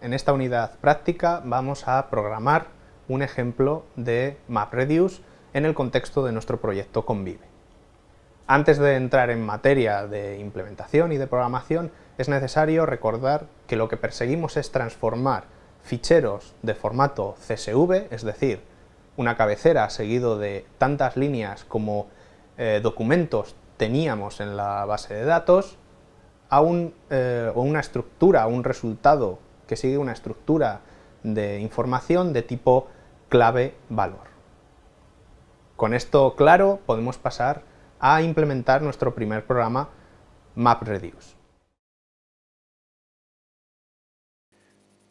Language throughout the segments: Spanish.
En esta unidad práctica vamos a programar un ejemplo de MapReduce en el contexto de nuestro proyecto Convive. Antes de entrar en materia de implementación y de programación, es necesario recordar que lo que perseguimos es transformar ficheros de formato CSV, es decir, una cabecera seguido de tantas líneas como eh, documentos teníamos en la base de datos, a un, eh, una estructura, un resultado que sigue una estructura de información de tipo clave-valor. Con esto claro podemos pasar a implementar nuestro primer programa MapReduce.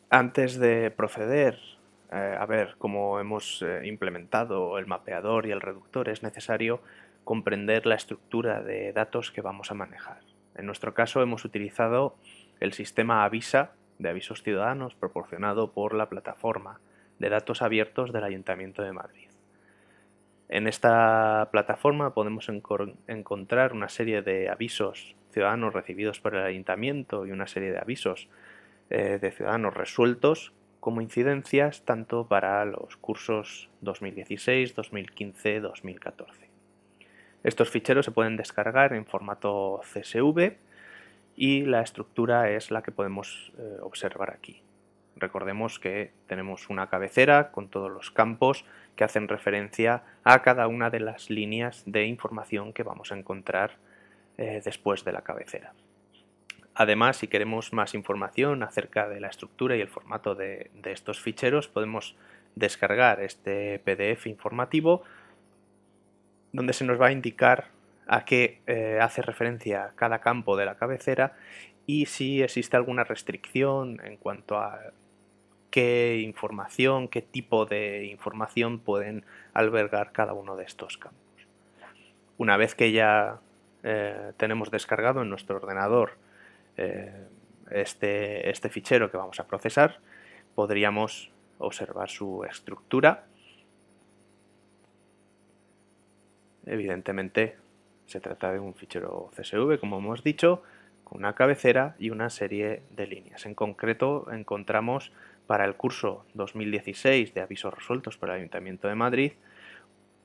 Antes de proceder eh, a ver cómo hemos eh, implementado el mapeador y el reductor, es necesario comprender la estructura de datos que vamos a manejar. En nuestro caso hemos utilizado el sistema Avisa de avisos ciudadanos proporcionado por la plataforma de datos abiertos del Ayuntamiento de Madrid. En esta plataforma podemos encontrar una serie de avisos ciudadanos recibidos por el Ayuntamiento y una serie de avisos eh, de ciudadanos resueltos como incidencias tanto para los cursos 2016, 2015, 2014. Estos ficheros se pueden descargar en formato CSV y la estructura es la que podemos eh, observar aquí. Recordemos que tenemos una cabecera con todos los campos que hacen referencia a cada una de las líneas de información que vamos a encontrar eh, después de la cabecera. Además, si queremos más información acerca de la estructura y el formato de estos ficheros, podemos descargar este PDF informativo donde se nos va a indicar a qué eh, hace referencia cada campo de la cabecera y si existe alguna restricción en cuanto a qué información, qué tipo de información pueden albergar cada uno de estos campos. Una vez que ya eh, tenemos descargado en nuestro ordenador eh, este, este fichero que vamos a procesar, podríamos observar su estructura. Evidentemente se trata de un fichero CSV, como hemos dicho, con una cabecera y una serie de líneas. En concreto, encontramos para el curso 2016 de avisos resueltos por el Ayuntamiento de Madrid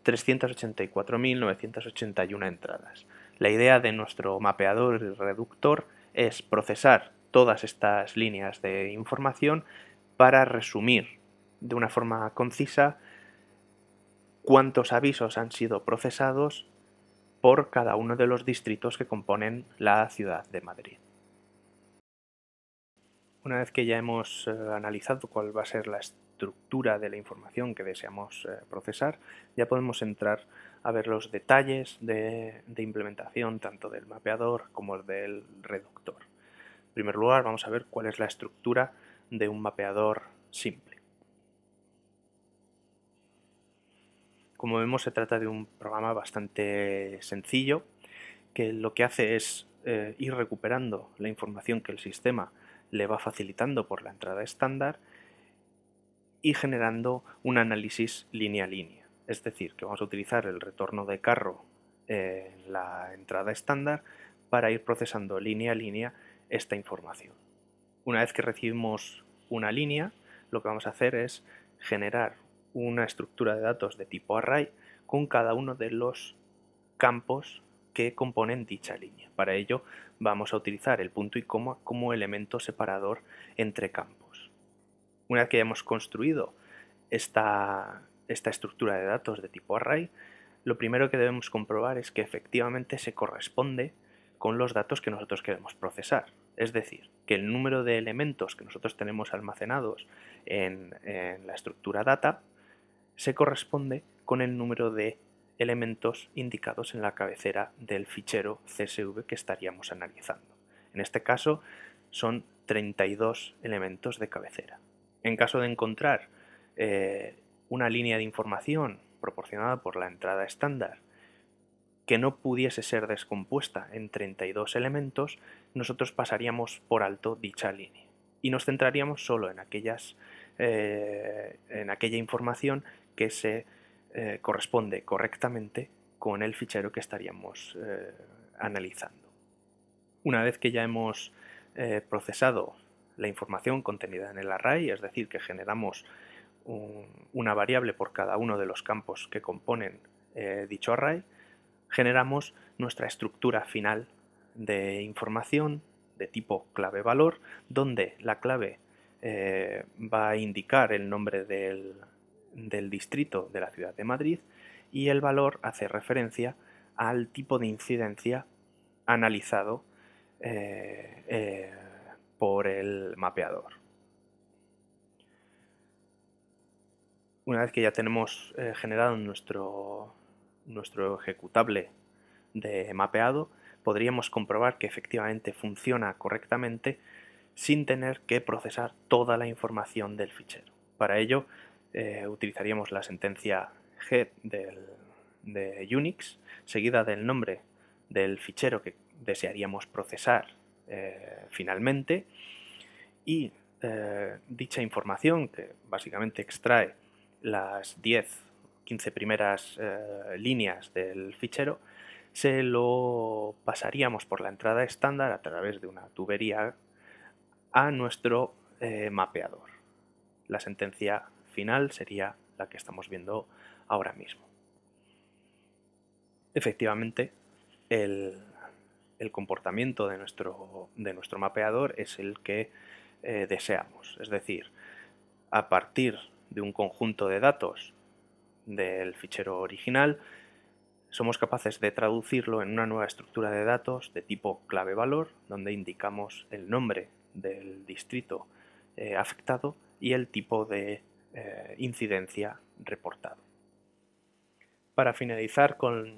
384.981 entradas. La idea de nuestro mapeador y reductor es procesar todas estas líneas de información para resumir de una forma concisa cuántos avisos han sido procesados por cada uno de los distritos que componen la ciudad de Madrid. Una vez que ya hemos eh, analizado cuál va a ser la estructura de la información que deseamos eh, procesar, ya podemos entrar a ver los detalles de, de implementación tanto del mapeador como del reductor. En primer lugar, vamos a ver cuál es la estructura de un mapeador simple. Como vemos, se trata de un programa bastante sencillo que lo que hace es eh, ir recuperando la información que el sistema le va facilitando por la entrada estándar y generando un análisis línea a línea. Es decir, que vamos a utilizar el retorno de carro eh, en la entrada estándar para ir procesando línea a línea esta información. Una vez que recibimos una línea, lo que vamos a hacer es generar una estructura de datos de tipo array con cada uno de los campos que componen dicha línea. Para ello vamos a utilizar el punto y coma como elemento separador entre campos. Una vez que hayamos construido esta, estructura de datos de tipo array, lo primero que debemos comprobar es que efectivamente se corresponde con los datos que nosotros queremos procesar. Es decir, que el número de elementos que nosotros tenemos almacenados en la estructura data se corresponde con el número de elementos indicados en la cabecera del fichero CSV que estaríamos analizando. En este caso son 32 elementos de cabecera. En caso de encontrar eh, una línea de información proporcionada por la entrada estándar que no pudiese ser descompuesta en 32 elementos, nosotros pasaríamos por alto dicha línea y nos centraríamos solo en, aquellas, eh, en aquella información que se eh, corresponde correctamente con el fichero que estaríamos eh, analizando. Una vez que ya hemos eh, procesado la información contenida en el array, es decir, que generamos una variable por cada uno de los campos que componen dicho array, generamos nuestra estructura final de información de tipo clave-valor, donde la clave va a indicar el nombre del, del distrito de la ciudad de Madrid y el valor hace referencia al tipo de incidencia analizado eh, eh, por el mapeador. Una vez que ya tenemos eh, generado nuestro, nuestro ejecutable de mapeado, podríamos comprobar que efectivamente funciona correctamente sin tener que procesar toda la información del fichero. Para ello eh, utilizaríamos la sentencia head de Unix, seguida del nombre del fichero que desearíamos procesar eh, finalmente y eh, dicha información que básicamente extrae las 10 15 primeras líneas del fichero se lo pasaríamos por la entrada estándar a través de una tubería a nuestro mapeador la sentencia final sería la que estamos viendo ahora mismo. Efectivamente, el, comportamiento de nuestro, de nuestro, mapeador es el que eh, deseamos. Es decir, a partir de un conjunto de datos del fichero original, somos capaces de traducirlo en una nueva estructura de datos de tipo clave-valor, donde indicamos el nombre del distrito eh, afectado y el tipo de eh, incidencia reportado. Para finalizar con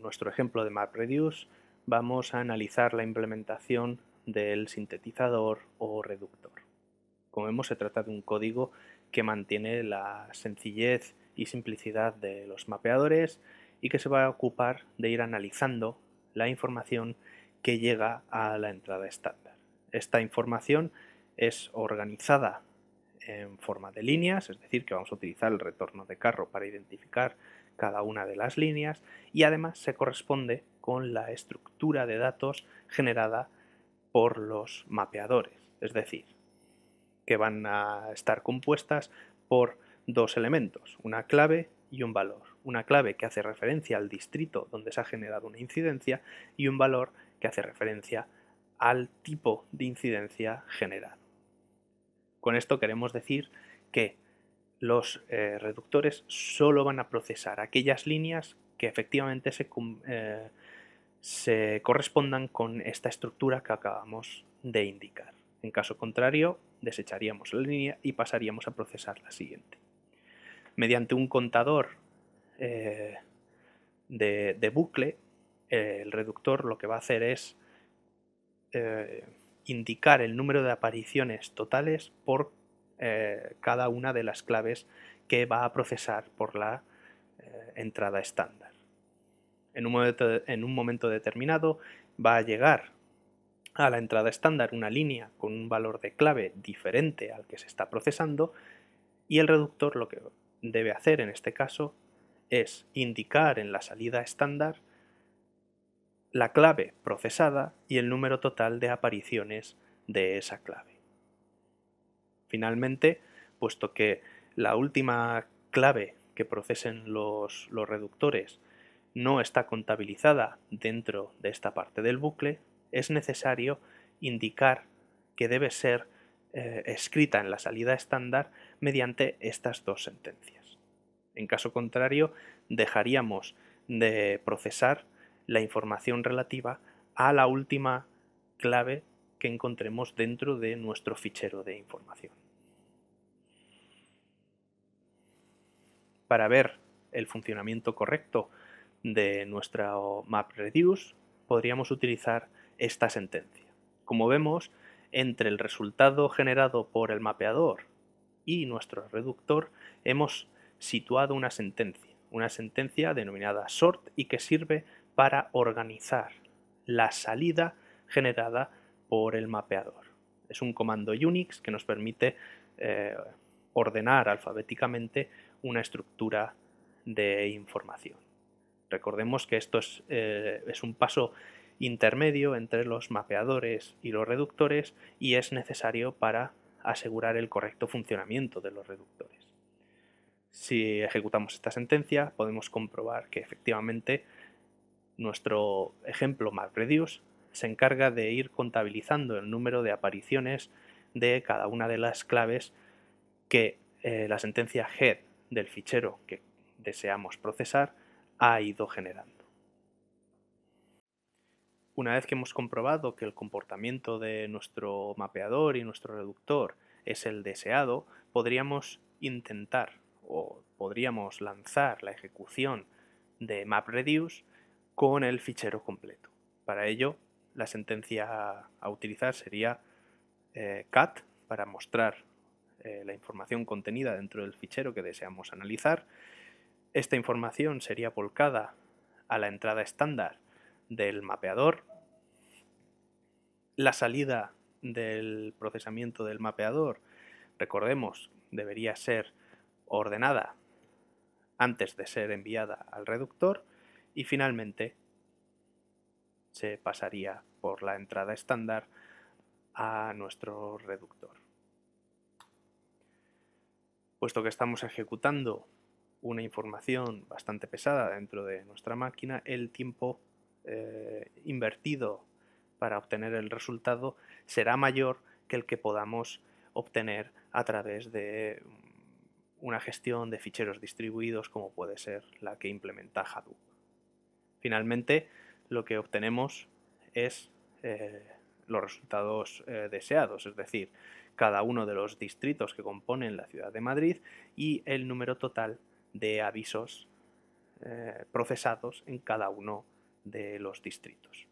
nuestro ejemplo de MapReduce, vamos a analizar la implementación del sintetizador o reductor. Como vemos, se trata de un código que mantiene la sencillez y simplicidad de los mapeadores y que se va a ocupar de ir analizando la información que llega a la entrada estándar. Esta información es organizada en forma de líneas, es decir, que vamos a utilizar el retorno de carro para identificar cada una de las líneas y además se corresponde con la estructura de datos generada por los mapeadores, es decir, que van a estar compuestas por dos elementos, una clave y un valor. Una clave que hace referencia al distrito donde se ha generado una incidencia y un valor que hace referencia al tipo de incidencia generado. Con esto queremos decir que los eh, reductores solo van a procesar aquellas líneas que efectivamente eh, se, correspondan con esta estructura que acabamos de indicar. En caso contrario, desecharíamos la línea y pasaríamos a procesar la siguiente. Mediante un contador eh, de, bucle, el reductor lo que va a hacer es indicar el número de apariciones totales por eh, cada una de las claves que va a procesar por la eh, entrada estándar. en un momento determinado va a llegar a la entrada estándar una línea con un valor de clave diferente al que se está procesando y el reductor lo que debe hacer en este caso es indicar en la salida estándar la clave procesada y el número total de apariciones de esa clave. Finalmente, puesto que la última clave que procesen los, reductores no está contabilizada dentro de esta parte del bucle, es necesario indicar que debe ser eh, escrita en la salida estándar mediante estas dos sentencias. En caso contrario, dejaríamos de procesar la información relativa a la última clave que encontremos dentro de nuestro fichero de información. Para ver el funcionamiento correcto de nuestra MapReduce, podríamos utilizar esta sentencia. Como vemos, entre el resultado generado por el mapeador y nuestro reductor, hemos situado una sentencia, una sentencia denominada sort y que sirve para organizar la salida generada por el mapeador. Es un comando Unix que nos permite eh, ordenar alfabéticamente una estructura de información. Recordemos que esto eh, es un paso intermedio entre los mapeadores y los reductores y es necesario para asegurar el correcto funcionamiento de los reductores. Si ejecutamos esta sentencia podemos comprobar que efectivamente nuestro ejemplo MapReduce se encarga de ir contabilizando el número de apariciones de cada una de las claves que eh, la sentencia head del fichero que deseamos procesar ha ido generando. Una vez que hemos comprobado que el comportamiento de nuestro mapeador y nuestro reductor es el deseado, podríamos intentar o podríamos lanzar la ejecución de MapReduce con el fichero completo. Para ello, la sentencia a utilizar sería eh, cat para mostrar eh, la información contenida dentro del fichero que deseamos analizar. Esta información sería volcada a la entrada estándar del mapeador. La salida del procesamiento del mapeador, recordemos, debería ser ordenada antes de ser enviada al reductor y finalmente se pasaría por la entrada estándar a nuestro reductor. Puesto que estamos ejecutando una información bastante pesada dentro de nuestra máquina, el tiempo eh, invertido para obtener el resultado será mayor que el que podamos obtener a través de una gestión de ficheros distribuidos como puede ser la que implementa Hadoop. Finalmente, lo que obtenemos es eh, los resultados eh, deseados, es decir, cada uno de los distritos que componen la ciudad de Madrid y el número total de avisos eh, procesados en cada uno de los distritos.